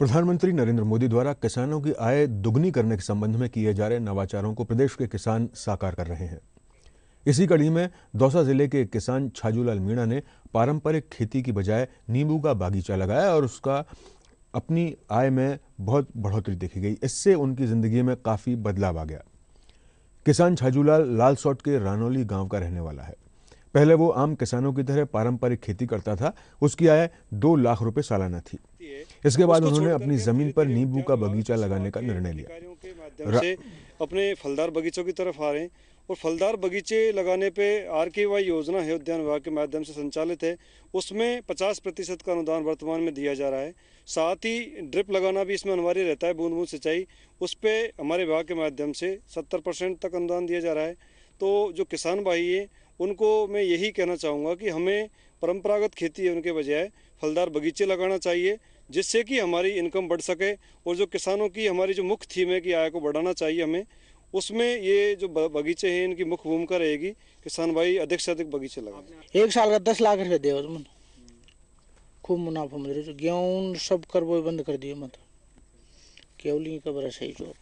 प्रधानमंत्री नरेंद्र मोदी द्वारा किसानों की आय दुगनी करने के संबंध में किए जा रहे नवाचारों को प्रदेश के किसान साकार कर रहे हैं इसी कड़ी में दौसा जिले के किसान छाजूलाल मीणा ने पारंपरिक खेती की बजाय नींबू का बागीचा लगाया और उसका अपनी आय में बहुत बढ़ोतरी देखी गई इससे उनकी ज़िंदगी में काफ़ी बदलाव आ गया किसान छाजूलाल लालसोट के रानौली गांव का रहने वाला है पहले वो आम किसानों की तरह पारंपरिक खेती करता था उसकी आय दो लाख रुपए सालाना थी इसके बाद उन्होंने अपनी जमीन पर नींबू का बगीचा लगाने का निर्णय लिया अपने फलदार बगीचों की तरफ आ रहे हैं और फलदार बगीचे लगाने पे आर के वाई योजना है उद्यान विभाग के माध्यम से संचालित है उसमें 50 प्रतिशत का अनुदान वर्तमान में दिया जा रहा है साथ ही ड्रिप लगाना भी इसमें अनिवार्य रहता है बूंद बूंद सिंचाई उस पर हमारे विभाग के माध्यम से 70 परसेंट तक अनुदान दिया जा रहा है तो जो किसान भाई है उनको मैं यही कहना चाहूँगा कि हमें परंपरागत खेती है उनके बजाय फलदार बगीचे लगाना चाहिए जिससे कि हमारी इनकम बढ़ सके और जो किसानों की हमारी जो मुख्य थीम है कि आय को बढ़ाना चाहिए हमें उसमें ये जो बगीचे हैं इनकी मुख्य भूमिका रहेगी किसान भाई अधिक से अधिक बगीचे लगा एक साल का दस लाख रुपये दे खूब मुनाफा मिल रही गेहूँ सब कर बंद कर दिए मत केवली का बरस जो